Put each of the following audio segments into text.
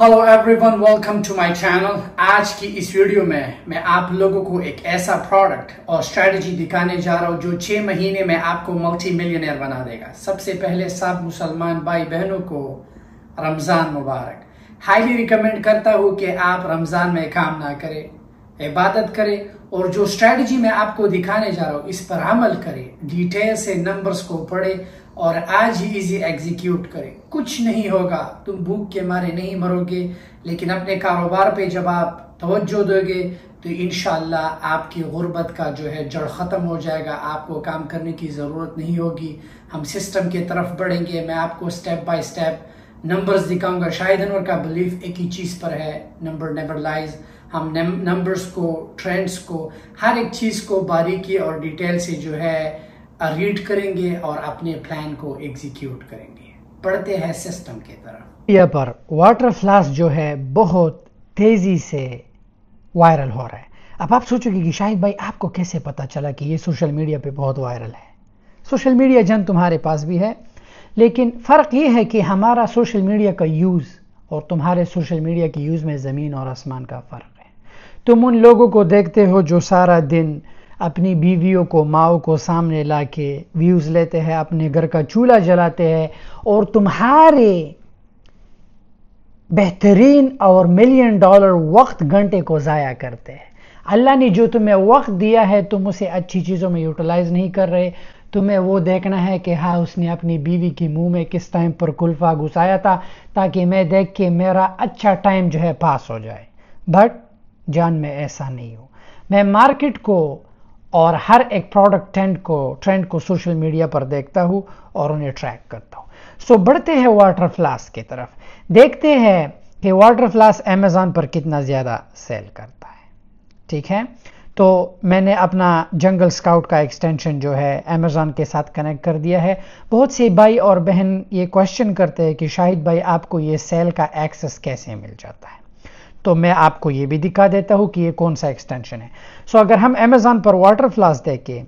hello everyone welcome to my channel आज की इस वीडियो में मैं आप लोगों को एक ऐसा प्रोडक्ट और स्ट्रेटजी दिखाने जा रहा हूँ जो छह महीने में आपको मल्टी मिलियनर बना देगा सबसे पहले सब मुसलमान भाई बहनों को रमज़ान मुबारक हाईली रिकमेंड करता हूँ कि आप रमज़ान में काम ना करें इबादत करें और जो स्ट्रेटजी मैं आपको दिखाने जा रहा हूँ इस पर अमल करे डिटेल से नंबर्स को पढ़े और आज ही इसे एग्जीक्यूट करें कुछ नहीं होगा तुम भूख के मारे नहीं मरोगे लेकिन अपने कारोबार पे जब आप तवज्जो दोगे तो इन आपकी गुर्बत का जो है जड़ ख़त्म हो जाएगा आपको काम करने की ज़रूरत नहीं होगी हम सिस्टम की तरफ बढ़ेंगे मैं आपको स्टेप बाय स्टेप नंबर्स दिखाऊंगा शाहिद अनवर का बिलीफ एक ही चीज़ पर है नंबर नेवर लाइज हम नंबर्स को ट्रेंड्स को हर एक चीज़ को बारीकी और डिटेल से जो है रीड करेंगे और अपने प्लान को एग्जीक्यूट करेंगे पढ़ते हैं सिस्टम की तरफ यह पर वाटर फ्लास जो है बहुत तेजी से वायरल हो रहा है अब आप सोचोगे कि शाहिद भाई आपको कैसे पता चला कि ये सोशल मीडिया पे बहुत वायरल है सोशल मीडिया जन तुम्हारे पास भी है लेकिन फ़र्क ये है कि हमारा सोशल मीडिया का यूज़ और तुम्हारे सोशल मीडिया के यूज़ में ज़मीन और आसमान का फ़र्क है तुम उन लोगों को देखते हो जो सारा दिन अपनी बीवियों को माओ को सामने ला के व्यूज़ लेते हैं अपने घर का चूल्हा जलाते हैं और तुम्हारे बेहतरीन और मिलियन डॉलर वक्त घंटे को ज़ाया करते हैं अल्लाह ने जो तुम्हें वक्त दिया है तुम उसे अच्छी चीज़ों में यूटिलाइज नहीं कर रहे तुम्हें वो देखना है कि हाँ उसने अपनी बीवी के मुंह में किस टाइम पर कुल्फा घुसाया था ताकि मैं देख के मेरा अच्छा टाइम जो है पास हो जाए बट जान में ऐसा नहीं हो मैं मार्केट को और हर एक प्रोडक्ट ट्रेंड को ट्रेंड को सोशल मीडिया पर देखता हूँ और उन्हें ट्रैक करता हूँ सो बढ़ते हैं वाटर फ्लास्क की तरफ देखते हैं कि वाटर फ्लास्क अमेज़ॉन पर कितना ज़्यादा सेल करता है ठीक है तो मैंने अपना जंगल स्काउट का एक्सटेंशन जो है अमेज़ॉन के साथ कनेक्ट कर दिया है बहुत से भाई और बहन ये क्वेश्चन करते हैं कि शाहिद भाई आपको ये सेल का एक्सेस कैसे मिल जाता है तो मैं आपको ये भी दिखा देता हूँ कि ये कौन सा एक्सटेंशन है सो so, अगर हम अमेज़ॉन पर वाटर फ्लास्क देखें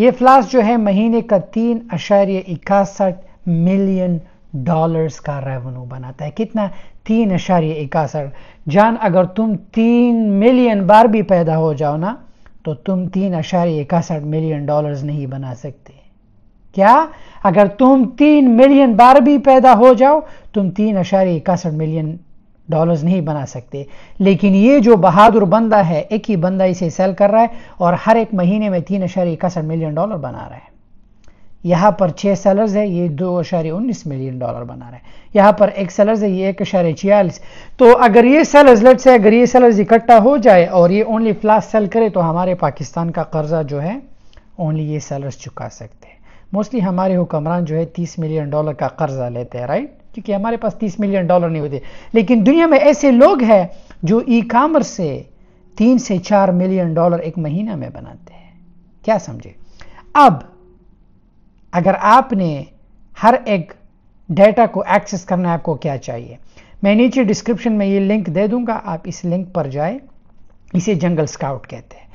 ये फ्लास्क जो है महीने का तीन अशार्य इकासठ मिलियन डॉलर्स का रेवेन्यू बनाता है कितना तीन अशार्य इकासठ जान अगर तुम तीन मिलियन बार भी पैदा हो जाओ ना तो तुम तीन अशार्य इकासठ मिलियन डॉलर्स नहीं बना सकते क्या अगर तुम तीन मिलियन बार भी पैदा हो जाओ तुम तीन अशार्य इकासठ मिलियन डॉलर्स नहीं बना सकते लेकिन ये जो बहादुर बंदा है एक ही बंदा इसे सेल कर रहा है और हर एक महीने में तीन अशारी इकसठ मिलियन डॉलर बना रहा है यहाँ पर छः सेलर्स है ये दो अशारे उन्नीस मिलियन डॉलर बना रहा है यहाँ पर एक सेलर्स है ये एक अशारे छियालीस तो अगर ये सेलर्स लेट से अगर ये सेलर्स इकट्ठा हो जाए और ये ओनली फ्लास सेल करे तो हमारे पाकिस्तान का कर्जा जो है ओनली ये सेलर्स चुका सकते हैं मोस्टली हमारे हुक्मरान जो है तीस मिलियन डॉलर का कर्जा लेते हैं राइट क्योंकि हमारे पास 30 मिलियन डॉलर नहीं होते लेकिन दुनिया में ऐसे लोग हैं जो ई कॉमर्स से तीन से चार मिलियन डॉलर एक महीना में बनाते हैं क्या समझे अब अगर आपने हर एक डेटा को एक्सेस करना है आपको क्या चाहिए मैं नीचे डिस्क्रिप्शन में ये लिंक दे दूंगा आप इस लिंक पर जाए इसे जंगल स्काउट कहते हैं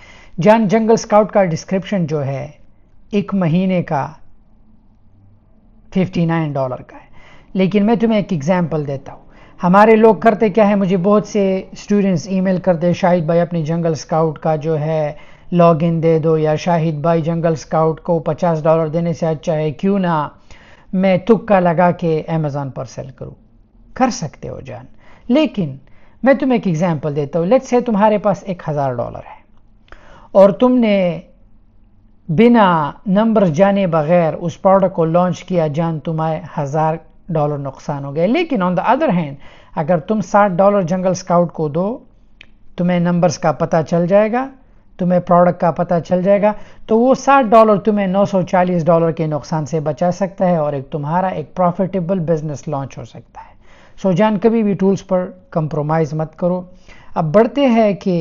जान जंगल स्काउट का डिस्क्रिप्शन जो है एक महीने का 59 डॉलर का है लेकिन मैं तुम्हें एक एग्जाम्पल देता हूँ हमारे लोग करते क्या है मुझे बहुत से स्टूडेंट्स ईमेल करते शाहिद भाई अपनी जंगल स्काउट का जो है लॉगिन दे दो या शाहिद भाई जंगल स्काउट को 50 डॉलर देने से अच्छा है क्यों ना मैं तुक्का लगा के अमेज़ान पर सेल करूँ कर सकते हो जान लेकिन मैं तुम्हें एक एग्जाम्पल देता हूँ लेट्स से तुम्हारे पास एक हज़ार डॉलर है और तुमने बिना नंबर जाने बगैर उस प्रोडक्ट को लॉन्च किया जान तुम्हारे हज़ार डॉलर नुकसान हो गए लेकिन ऑन द अदर हैंड अगर तुम साठ डॉलर जंगल स्काउट को दो तुम्हें नंबर्स का पता चल जाएगा तुम्हें प्रोडक्ट का पता चल जाएगा तो वो साठ डॉलर तुम्हें 940 डॉलर के नुकसान से बचा सकता है और एक तुम्हारा एक प्रॉफिटेबल बिजनेस लॉन्च हो सकता है सो जान कभी भी टूल्स पर कंप्रोमाइज़ मत करो अब बढ़ते हैं कि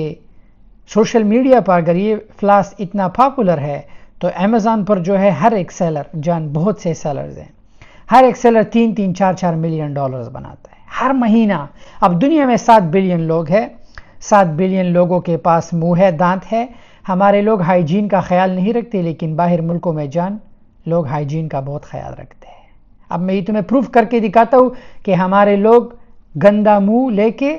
सोशल मीडिया पर अगर ये फ्लास इतना पॉपुलर है तो अमेज़ान पर जो है हर एक सेलर जान बहुत से सेलर्स हैं हर एक्सेलर तीन तीन चार चार मिलियन डॉलर्स बनाता है हर महीना अब दुनिया में सात बिलियन लोग हैं सात बिलियन लोगों के पास मुंह है दांत है हमारे लोग हाइजीन का ख्याल नहीं रखते लेकिन बाहर मुल्कों में जान लोग हाइजीन का बहुत ख्याल रखते हैं अब मैं ये तुम्हें प्रूफ करके दिखाता हूँ कि हमारे लोग गंदा मुंह लेके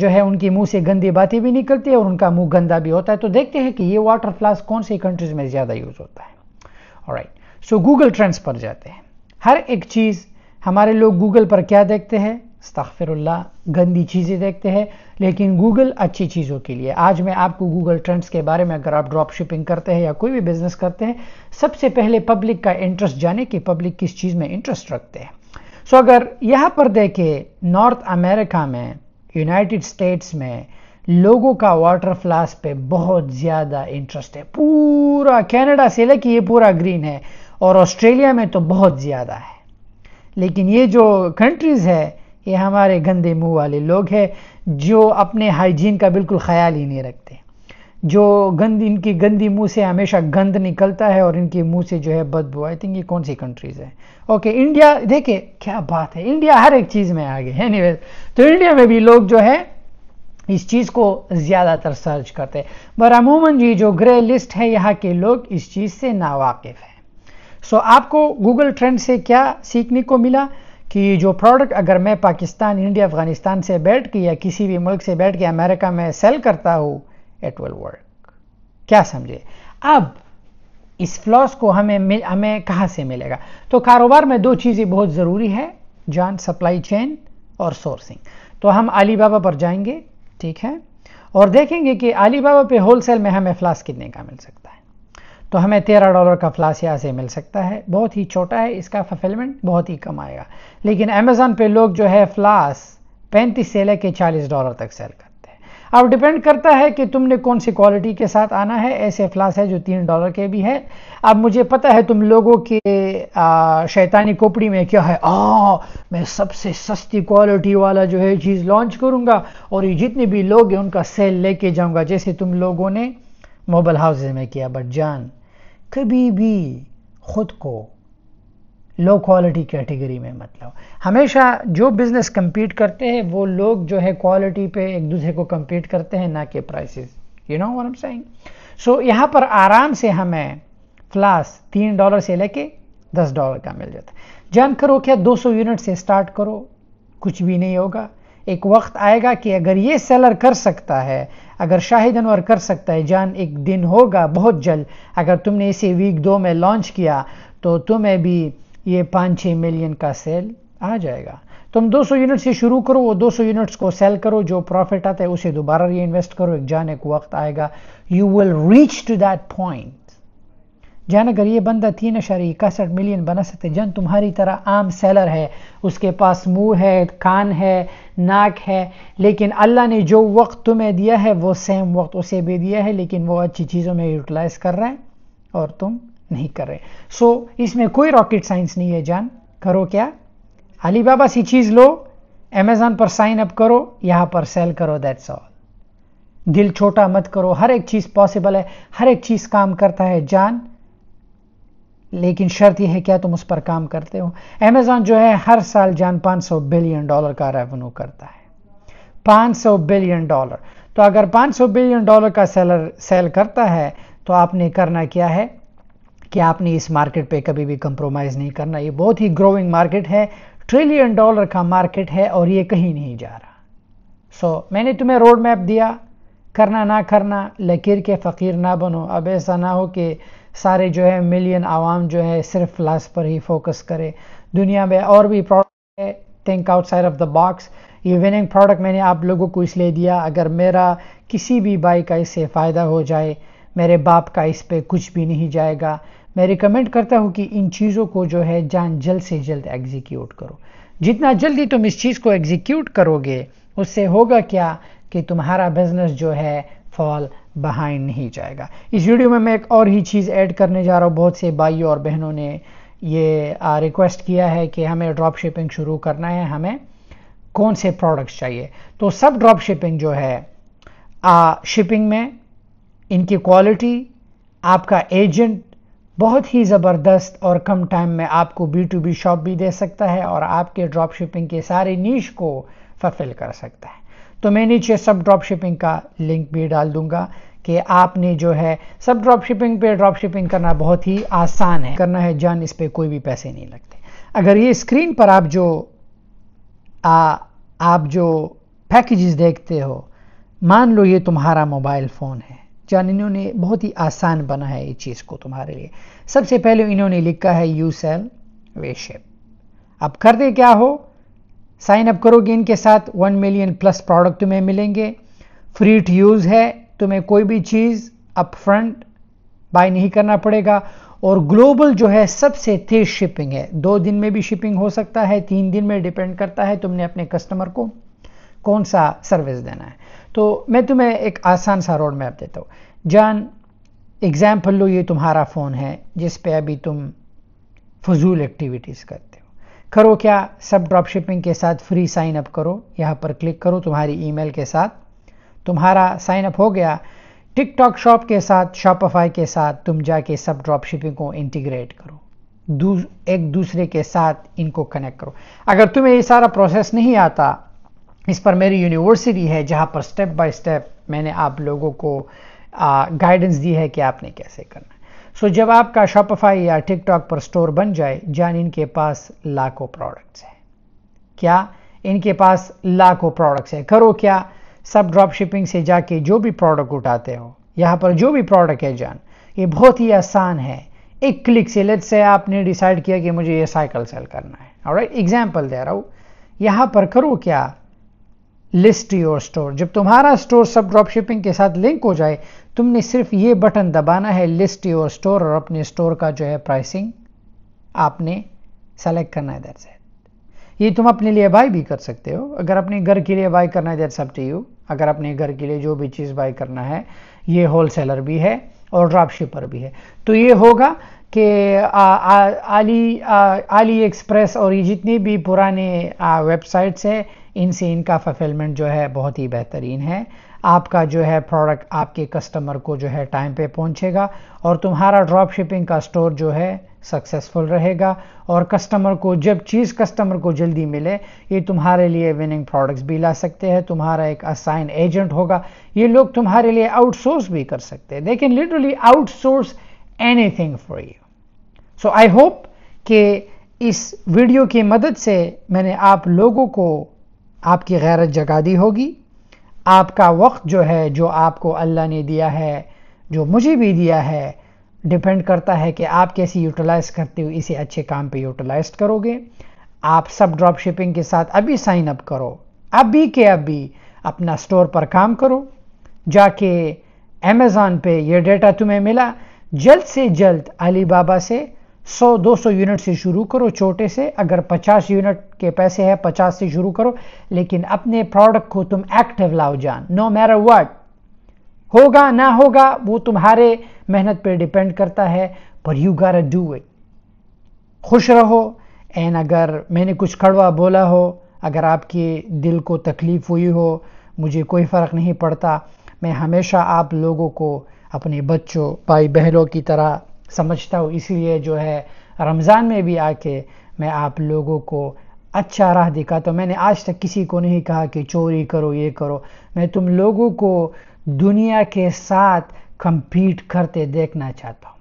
जो है उनके मुंह से गंदी बातें भी निकलती है और उनका मुंह गंदा भी होता है तो देखते हैं कि ये वाटर फ्लास्क कौन सी कंट्रीज में ज़्यादा यूज़ होता है राइट सो गूगल ट्रेंड्स पर जाते हैं हर एक चीज़ हमारे लोग गूगल पर क्या देखते हैं स्तफिरल्ला गंदी चीज़ें देखते हैं लेकिन गूगल अच्छी चीज़ों के लिए आज मैं आपको गूगल ट्रेंड्स के बारे में अगर आप ड्रॉप शिपिंग करते हैं या कोई भी बिज़नेस करते हैं सबसे पहले पब्लिक का इंटरेस्ट जाने कि पब्लिक किस चीज़ में इंटरेस्ट रखते हैं सो अगर यहाँ पर देखें नॉर्थ अमेरिका में यूनाइटेड स्टेट्स में लोगों का वाटर फ्लास पे बहुत ज़्यादा इंटरेस्ट है पूरा कैनेडा से लेके ये पूरा ग्रीन है और ऑस्ट्रेलिया में तो बहुत ज़्यादा है लेकिन ये जो कंट्रीज़ है ये हमारे गंदे मुंह वाले लोग हैं जो अपने हाइजीन का बिल्कुल ख्याल ही नहीं रखते जो गंद इनकी गंदी मुंह से हमेशा गंद निकलता है और इनके मुंह से जो है बदबू आई थिंक ये कौन सी कंट्रीज़ है ओके इंडिया देखिए क्या बात है इंडिया हर एक चीज़ में आगे है नहीं तो इंडिया में भी लोग जो है इस चीज़ को ज़्यादातर सर्च करते हैं पर अमूमन जी जो ग्रे लिस्ट है यहाँ के लोग इस चीज़ से नावाकिफ़ है सो so, आपको गूगल ट्रेंड से क्या सीखने को मिला कि जो प्रोडक्ट अगर मैं पाकिस्तान इंडिया अफगानिस्तान से बैठ के या किसी भी मुल्क से बैठ के अमेरिका में सेल करता हूँ इट विल वर्क क्या समझे अब इस फ्लॉस को हमें हमें कहाँ से मिलेगा तो कारोबार में दो चीज़ें बहुत ज़रूरी है जान सप्लाई चेन और सोर्सिंग तो हम अली बाबा पर जाएंगे ठीक है और देखेंगे कि अली बाबा पे होलसेल में हमें फ्लास कितने का मिल सकता है तो हमें तेरह डॉलर का फ्लास यहाँ से मिल सकता है बहुत ही छोटा है इसका फफिलमेंट बहुत ही कम आएगा लेकिन अमेज़ोन पे लोग जो है फ्लास पैंतीस से लेके चालीस डॉलर तक सेल करते हैं अब डिपेंड करता है कि तुमने कौन सी क्वालिटी के साथ आना है ऐसे फ्लास है जो तीन डॉलर के भी है अब मुझे पता है तुम लोगों के शैतानी कोपड़ी में क्या है आ मैं सबसे सस्ती क्वालिटी वाला जो है चीज़ लॉन्च करूंगा और ये जितने भी लोग हैं उनका सेल लेके जाऊँगा जैसे तुम लोगों ने मोबाइल हाउसेज में किया बट जान कभी भी खुद को लो क्वालिटी कैटेगरी में मतलब हमेशा जो बिज़नेस कंपीट करते हैं वो लोग जो है क्वालिटी पे एक दूसरे को कंपीट करते हैं ना कि prices you know what I am saying so यहाँ पर आराम से हमें फ्लास तीन डॉलर से लेके दस डॉलर का मिल जाता है जान करो क्या दो सौ यूनिट से स्टार्ट करो कुछ भी नहीं होगा एक वक्त आएगा कि अगर ये सेलर कर सकता है अगर शाहिद अनवर कर सकता है जान एक दिन होगा बहुत जल्द अगर तुमने इसे वीक दो में लॉन्च किया तो तुम्हें भी ये पाँच छः मिलियन का सेल आ जाएगा तुम 200 यूनिट से शुरू करो वो 200 यूनिट्स को सेल करो जो प्रॉफिट आता है उसे दोबारा री इन्वेस्ट करो एक जान एक वक्त आएगा you will reach to that point जान अगर ये बंदा तीन अशारी इकसठ मिलियन बना सकते जन तुम्हारी तरह आम सेलर है उसके पास मुंह है कान है नाक है लेकिन अल्लाह ने जो वक्त तुम्हें दिया है वो सेम वक्त उसे भी दिया है लेकिन वो अच्छी चीज़ों में यूटिलाइज कर रहे हैं और तुम नहीं कर रहे सो so, इसमें कोई रॉकेट साइंस नहीं है जान करो क्या अली बाबा सी चीज़ लो अमेज़ान पर साइन अप करो यहाँ पर सेल करो दैट्स ऑल दिल छोटा मत करो हर एक चीज़ पॉसिबल है हर एक चीज़ काम करता है जान लेकिन शर्त यह है क्या तुम उस पर काम करते हो अमेज़ॉन जो है हर साल जान 500 बिलियन डॉलर का रेवेन्यू करता है 500 बिलियन डॉलर तो अगर 500 बिलियन डॉलर का सेलर सेल करता है तो आपने करना क्या है कि आपने इस मार्केट पे कभी भी कंप्रोमाइज़ नहीं करना ये बहुत ही ग्रोइंग मार्केट है ट्रिलियन डॉलर का मार्केट है और ये कहीं नहीं जा रहा सो so, मैंने तुम्हें रोड मैप दिया करना ना करना लकीर के फ़कीर ना बनो अब ऐसा ना हो कि सारे जो है मिलियन आवाम जो है सिर्फ फ्लास पर ही फोकस करे दुनिया में और भी प्रोडक्ट है think outside of the box ये विनिंग प्रोडक्ट मैंने आप लोगों को इसलिए दिया अगर मेरा किसी भी बाई का इससे फ़ायदा हो जाए मेरे बाप का इस पर कुछ भी नहीं जाएगा मैं रिकमेंड करता हूँ कि इन चीज़ों को जो है जान जल्द से जल्द एग्जीक्यूट करो जितना जल्दी तुम इस चीज़ को एग्जीक्यूट करोगे उससे होगा क्या कि तुम्हारा बिजनेस जो है फॉल बहाइंड नहीं जाएगा इस वीडियो में मैं एक और ही चीज़ ऐड करने जा रहा हूँ बहुत से भाइयों और बहनों ने ये रिक्वेस्ट किया है कि हमें ड्रॉप शिपिंग शुरू करना है हमें कौन से प्रोडक्ट्स चाहिए तो सब ड्रॉप शिपिंग जो है आ, शिपिंग में इनकी क्वालिटी आपका एजेंट बहुत ही ज़बरदस्त और कम टाइम में आपको बी टू बी शॉप भी दे सकता है और आपके ड्रॉप शिपिंग के सारे नीच को फफिल कर सकता है तो मैं नीचे सब ड्रॉप शिपिंग का लिंक भी डाल दूंगा कि आपने जो है सब ड्रॉप शिपिंग पे ड्रॉप शिपिंग करना बहुत ही आसान है करना है जान इस पर कोई भी पैसे नहीं लगते अगर ये स्क्रीन पर आप जो आ, आप जो पैकेजेस देखते हो मान लो ये तुम्हारा मोबाइल फ़ोन है जान इन्होंने बहुत ही आसान बना है ये चीज़ को तुम्हारे लिए सबसे पहले इन्होंने लिखा है यू सेल वे शेप अब करते क्या हो साइन अप करोगे इनके साथ वन मिलियन प्लस प्रोडक्ट तुम्हें मिलेंगे फ्री टू यूज़ है तुम्हें कोई भी चीज़ अप फ्रंट बाय नहीं करना पड़ेगा और ग्लोबल जो है सबसे तेज शिपिंग है दो दिन में भी शिपिंग हो सकता है तीन दिन में डिपेंड करता है तुमने अपने कस्टमर को कौन सा सर्विस देना है तो मैं तुम्हें एक आसान सा रोड मैप देता हूँ जान एग्ज़ाम्पल लो ये तुम्हारा फ़ोन है जिस अभी तुम फजूल एक्टिविटीज़ करते करो क्या सब ड्रॉप शिपिंग के साथ फ्री साइन अप करो यहाँ पर क्लिक करो तुम्हारी ईमेल के साथ तुम्हारा साइन अप हो गया टिकटॉक शॉप के साथ शॉपफाई के साथ तुम जाके सब ड्रॉप शिपिंग को इंटीग्रेट करो दू, एक दूसरे के साथ इनको कनेक्ट करो अगर तुम्हें ये सारा प्रोसेस नहीं आता इस पर मेरी यूनिवर्सिटी है जहाँ पर स्टेप बाय स्टेप मैंने आप लोगों को गाइडेंस दी है कि आपने कैसे करना सो जब आपका शॉपिफाई या टिकटॉक पर स्टोर बन जाए जान इनके पास लाखों प्रोडक्ट्स हैं क्या इनके पास लाखों प्रोडक्ट्स हैं करो क्या सब ड्रॉप शिपिंग से जाके जो भी प्रोडक्ट उठाते हो यहाँ पर जो भी प्रोडक्ट है जान ये बहुत ही आसान है एक क्लिक से लेट से आपने डिसाइड किया कि मुझे ये साइकिल सेल करना है और एग्जाम्पल दे रहा हूँ यहाँ पर करो क्या लिस्ट योर स्टोर जब तुम्हारा स्टोर सब ड्रॉप शिपिंग के साथ लिंक हो जाए तुमने सिर्फ ये बटन दबाना है लिस्ट योर स्टोर और अपने स्टोर का जो है प्राइसिंग आपने सेलेक्ट करना है दैट्स इट ये तुम अपने लिए बाय भी कर सकते हो अगर अपने घर के लिए बाय करना है दैट्स अप टू यू अगर अपने घर के लिए जो भी चीज़ बाय करना है ये होल सेलर भी है और ड्रॉप शिपर भी है तो ये होगा कि आली आली एक्सप्रेस और ये जितने भी पुराने वेबसाइट्स हैं इनसे इनका फुलफिलमेंट जो है बहुत ही बेहतरीन है आपका जो है प्रोडक्ट आपके कस्टमर को जो है टाइम पे पहुंचेगा और तुम्हारा ड्रॉप शिपिंग का स्टोर जो है सक्सेसफुल रहेगा और कस्टमर को जब चीज़ कस्टमर को जल्दी मिले ये तुम्हारे लिए विनिंग प्रोडक्ट्स भी ला सकते हैं तुम्हारा एक असाइन एजेंट होगा ये लोग तुम्हारे लिए आउटसोर्स भी कर सकते हैं लेकिन literally outsource anything for you so I hope कि इस वीडियो की मदद से मैंने आप लोगों को आपकी गैरत जगा दी होगी आपका वक्त जो है जो आपको अल्लाह ने दिया है जो मुझे भी दिया है डिपेंड करता है कि आप कैसे यूटिलाइज करते हो इसे अच्छे काम पे यूटिलाइज करोगे आप सब ड्रॉप शिपिंग के साथ अभी साइन अप करो अभी के अभी अपना स्टोर पर काम करो जाके अमेज़ॉन पे ये डेटा तुम्हें मिला जल्द से जल्द अली बाबा से 100-200 यूनिट से शुरू करो छोटे से अगर 50 यूनिट के पैसे हैं 50 से शुरू करो लेकिन अपने प्रोडक्ट को तुम एक्टिव लाओ जान नो मैर वर्ड होगा ना होगा वो तुम्हारे मेहनत पे डिपेंड करता है पर यू गार डू इट खुश रहो एंड अगर मैंने कुछ कड़वा बोला हो अगर आपके दिल को तकलीफ़ हुई हो मुझे कोई फ़र्क नहीं पड़ता मैं हमेशा आप लोगों को अपने बच्चों भाई बहनों की तरह समझता हूँ इसलिए जो है रमज़ान में भी आके मैं आप लोगों को अच्छा राह दिखा तो मैंने आज तक किसी को नहीं कहा कि चोरी करो ये करो मैं तुम लोगों को दुनिया के साथ कंपीट करते देखना चाहता हूँ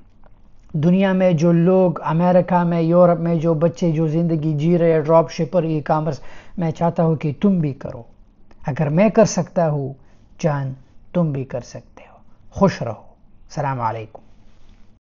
दुनिया में जो लोग अमेरिका में यूरोप में जो बच्चे जो ज़िंदगी जी रहे ड्रॉप शिपर ई कामर्स मैं चाहता हूँ कि तुम भी करो अगर मैं कर सकता हूँ जान तुम भी कर सकते हो खुश रहो सलामकुम